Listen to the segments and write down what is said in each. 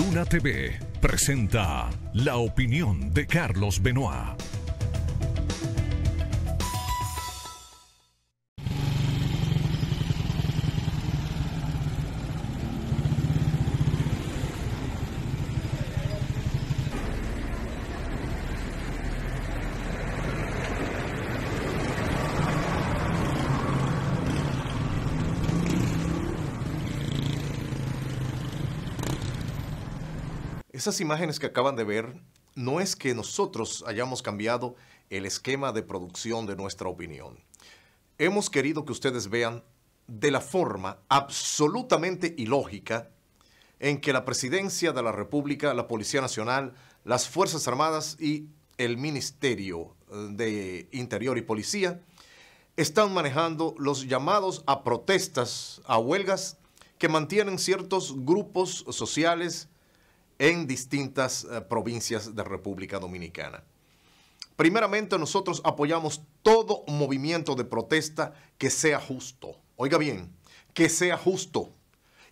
Luna TV presenta la opinión de Carlos Benoit. Esas imágenes que acaban de ver no es que nosotros hayamos cambiado el esquema de producción de nuestra opinión. Hemos querido que ustedes vean de la forma absolutamente ilógica en que la presidencia de la República, la Policía Nacional, las Fuerzas Armadas y el Ministerio eh, de Interior y Policía están manejando los llamados a protestas, a huelgas que mantienen ciertos grupos sociales, en distintas eh, provincias de República Dominicana. Primeramente, nosotros apoyamos todo movimiento de protesta que sea justo. Oiga bien, que sea justo.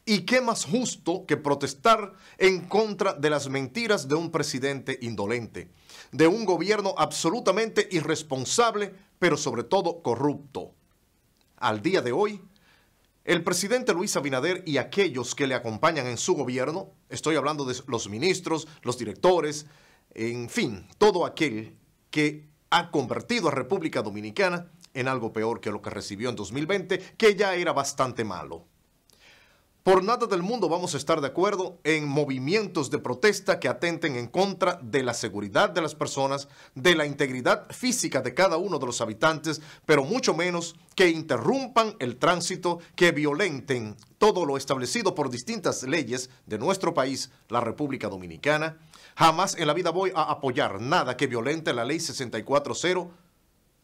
¿Y qué más justo que protestar en contra de las mentiras de un presidente indolente, de un gobierno absolutamente irresponsable, pero sobre todo corrupto? Al día de hoy, el presidente Luis Abinader y aquellos que le acompañan en su gobierno, estoy hablando de los ministros, los directores, en fin, todo aquel que ha convertido a República Dominicana en algo peor que lo que recibió en 2020, que ya era bastante malo. Por nada del mundo vamos a estar de acuerdo en movimientos de protesta que atenten en contra de la seguridad de las personas, de la integridad física de cada uno de los habitantes, pero mucho menos que interrumpan el tránsito, que violenten todo lo establecido por distintas leyes de nuestro país, la República Dominicana. Jamás en la vida voy a apoyar nada que violente la ley 640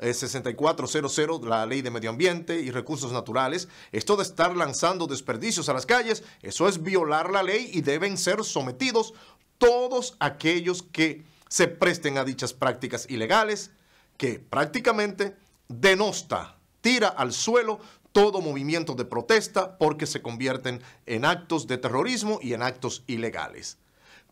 6400, la ley de medio ambiente y recursos naturales, esto de estar lanzando desperdicios a las calles, eso es violar la ley y deben ser sometidos todos aquellos que se presten a dichas prácticas ilegales que prácticamente denosta, tira al suelo todo movimiento de protesta porque se convierten en actos de terrorismo y en actos ilegales.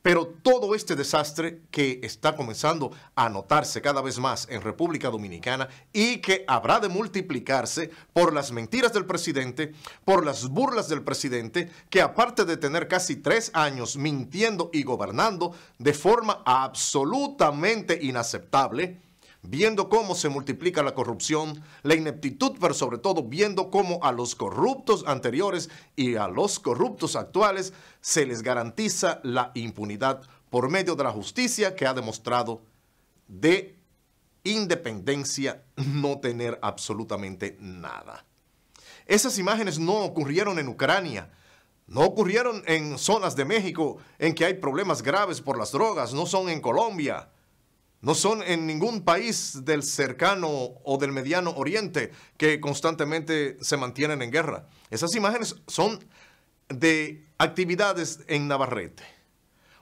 Pero todo este desastre que está comenzando a notarse cada vez más en República Dominicana y que habrá de multiplicarse por las mentiras del presidente, por las burlas del presidente, que aparte de tener casi tres años mintiendo y gobernando de forma absolutamente inaceptable, viendo cómo se multiplica la corrupción, la ineptitud, pero sobre todo viendo cómo a los corruptos anteriores y a los corruptos actuales se les garantiza la impunidad por medio de la justicia que ha demostrado de independencia no tener absolutamente nada. Esas imágenes no ocurrieron en Ucrania, no ocurrieron en zonas de México en que hay problemas graves por las drogas, no son en Colombia, no son en ningún país del cercano o del mediano oriente que constantemente se mantienen en guerra. Esas imágenes son de actividades en Navarrete.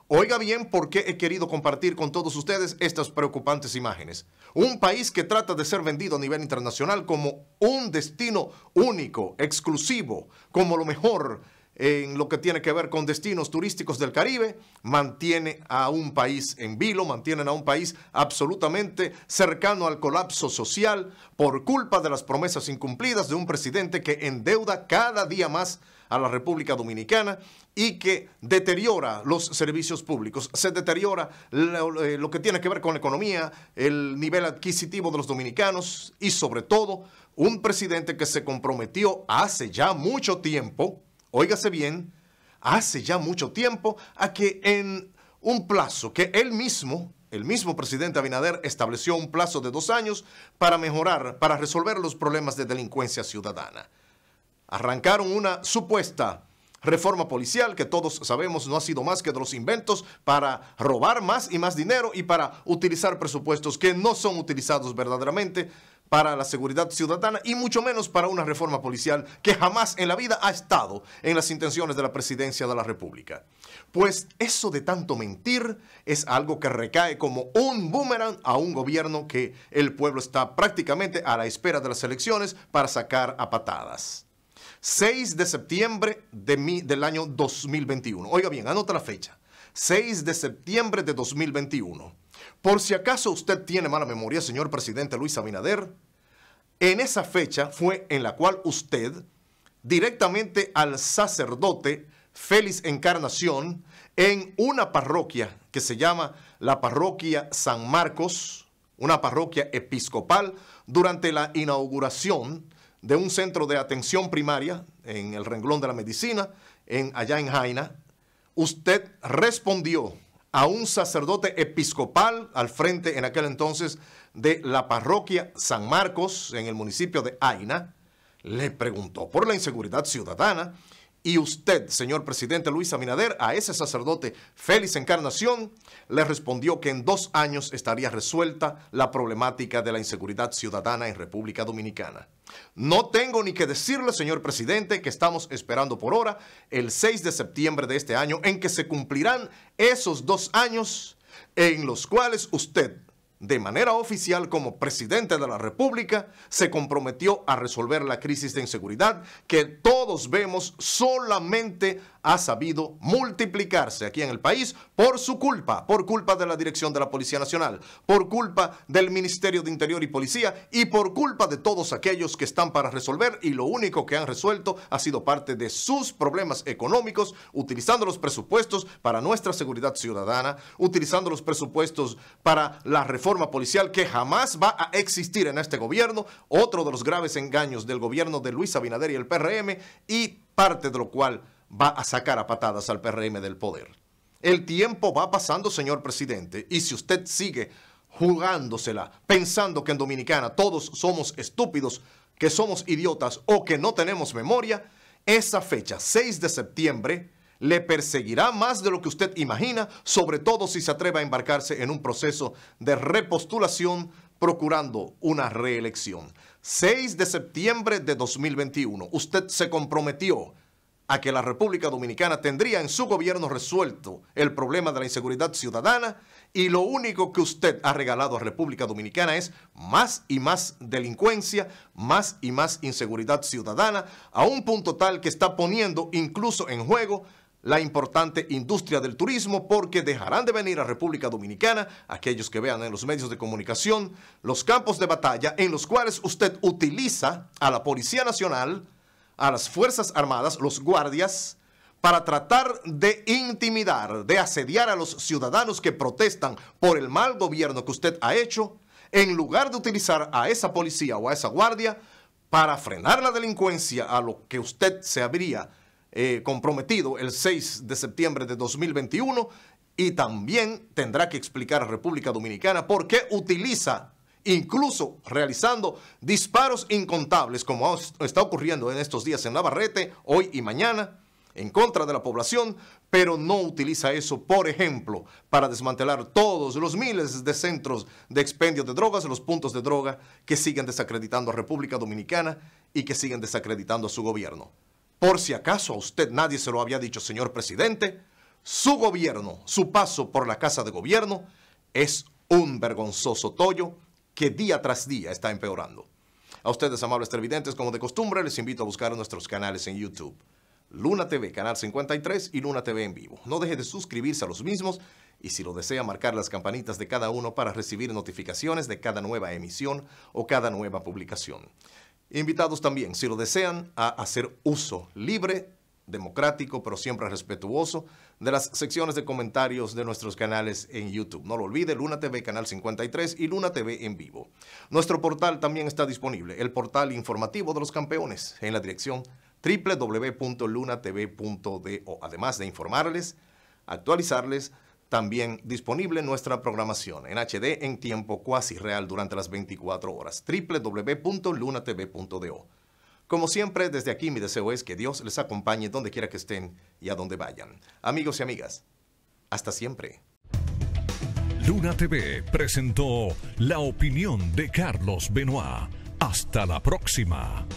Oiga bien por qué he querido compartir con todos ustedes estas preocupantes imágenes. Un país que trata de ser vendido a nivel internacional como un destino único, exclusivo, como lo mejor en lo que tiene que ver con destinos turísticos del Caribe, mantiene a un país en vilo, mantienen a un país absolutamente cercano al colapso social por culpa de las promesas incumplidas de un presidente que endeuda cada día más a la República Dominicana y que deteriora los servicios públicos, se deteriora lo, eh, lo, que tiene que ver con la economía, el nivel adquisitivo de los dominicanos y sobre todo un presidente que se comprometió hace ya mucho tiempo, óigase bien, hace ya mucho tiempo a que en un plazo que él mismo, el mismo presidente Abinader, estableció un plazo de dos años para mejorar, para resolver los problemas de delincuencia ciudadana. Arrancaron una supuesta reforma policial que todos sabemos no ha sido más que de los inventos para robar más y más dinero y para utilizar presupuestos que no son utilizados verdaderamente para la seguridad ciudadana y mucho menos para una reforma policial que jamás en la vida ha estado en las intenciones de la presidencia de la República. Pues eso de tanto mentir es algo que recae como un boomerang a un gobierno que el pueblo está prácticamente a la espera de las elecciones para sacar a patadas. 6 de septiembre del año 2021. Oiga bien, anota la fecha. 6 de septiembre de 2021. Por si acaso usted tiene mala memoria, señor presidente Luis Abinader, en esa fecha fue en la cual usted, directamente al sacerdote Félix Encarnación, en una parroquia que se llama la parroquia San Marcos, una parroquia episcopal, durante la inauguración de un centro de atención primaria en el renglón de la medicina, en, allá en Jaina, usted respondió a un sacerdote episcopal al frente en aquel entonces de la parroquia San Marcos en el municipio de Aina, le preguntó por la inseguridad ciudadana y usted, señor presidente Luis Abinader, a ese sacerdote Félix Encarnación, le respondió que en dos años estaría resuelta la problemática de la inseguridad ciudadana en República Dominicana. No tengo ni que decirle, señor presidente, que estamos esperando por hora el 6 de septiembre de este año en que se cumplirán esos dos años en los cuales usted, de manera oficial como presidente de la República, se comprometió a resolver la crisis de inseguridad que todos vemos solamente ha sabido multiplicarse aquí en el país por su culpa, por culpa de la Dirección de la Policía Nacional, por culpa del Ministerio de Interior y Policía y por culpa de todos aquellos que están para resolver y lo único que han resuelto ha sido parte de sus problemas económicos utilizando los presupuestos para nuestra seguridad ciudadana, utilizando los presupuestos para la reforma policial que jamás va a existir en este gobierno, otro de los graves engaños del gobierno de Luis Abinader y el PRM, y parte de lo cual va a sacar a patadas al PRM del poder. El tiempo va pasando, señor presidente, y si usted sigue jugándosela, pensando que en Dominicana todos somos estúpidos, que somos idiotas o que no tenemos memoria, esa fecha, 6 de septiembre, le perseguirá más de lo que usted imagina, sobre todo si se atreve a embarcarse en un proceso de repostulación procurando una reelección. 6 de septiembre de 2021, usted se comprometió a que la República Dominicana tendría en su gobierno resuelto el problema de la inseguridad ciudadana y lo único que usted ha regalado a República Dominicana es más y más delincuencia, más y más inseguridad ciudadana, a un punto tal que está poniendo incluso en juego la importante industria del turismo porque dejarán de venir a República Dominicana aquellos que vean en los medios de comunicación los campos de batalla en los cuales usted utiliza a la Policía Nacional, a las Fuerzas Armadas, los guardias, para tratar de intimidar, de asediar a los ciudadanos que protestan por el mal gobierno que usted ha hecho, en lugar de utilizar a esa policía o a esa guardia para frenar la delincuencia a lo que usted se habría eh, comprometido el 6 de septiembre de 2021 y también tendrá que explicar a República Dominicana por qué utiliza, incluso realizando disparos incontables, como está ocurriendo en estos días en Navarrete, hoy y mañana, en contra de la población, pero no utiliza eso, por ejemplo, para desmantelar todos los miles de centros de expendio de drogas, los puntos de droga que siguen desacreditando a República Dominicana y que siguen desacreditando a su gobierno. Por si acaso a usted nadie se lo había dicho, señor presidente, su gobierno, su paso por la Casa de Gobierno, es un vergonzoso tollo que día tras día está empeorando. A ustedes, amables televidentes, como de costumbre, les invito a buscar nuestros canales en YouTube. Luna TV, Canal 53 y Luna TV en vivo. No deje de suscribirse a los mismos y si lo desea marcar las campanitas de cada uno para recibir notificaciones de cada nueva emisión o cada nueva publicación. Invitados también, si lo desean, a hacer uso libre, democrático, pero siempre respetuoso, de las secciones de comentarios de nuestros canales en YouTube. No lo olvide, Luna TV Canal 53 y Luna TV en vivo. Nuestro portal también está disponible, el portal informativo de los campeones, en la dirección www.lunatv.do. Además de informarles, actualizarles, también disponible nuestra programación en HD en tiempo cuasi real durante las 24 horas. www.lunatv.do. Como siempre, desde aquí mi deseo es que Dios les acompañe donde quiera que estén y a donde vayan. Amigos y amigas, hasta siempre. Luna TV presentó la opinión de Carlos Benoit. Hasta la próxima.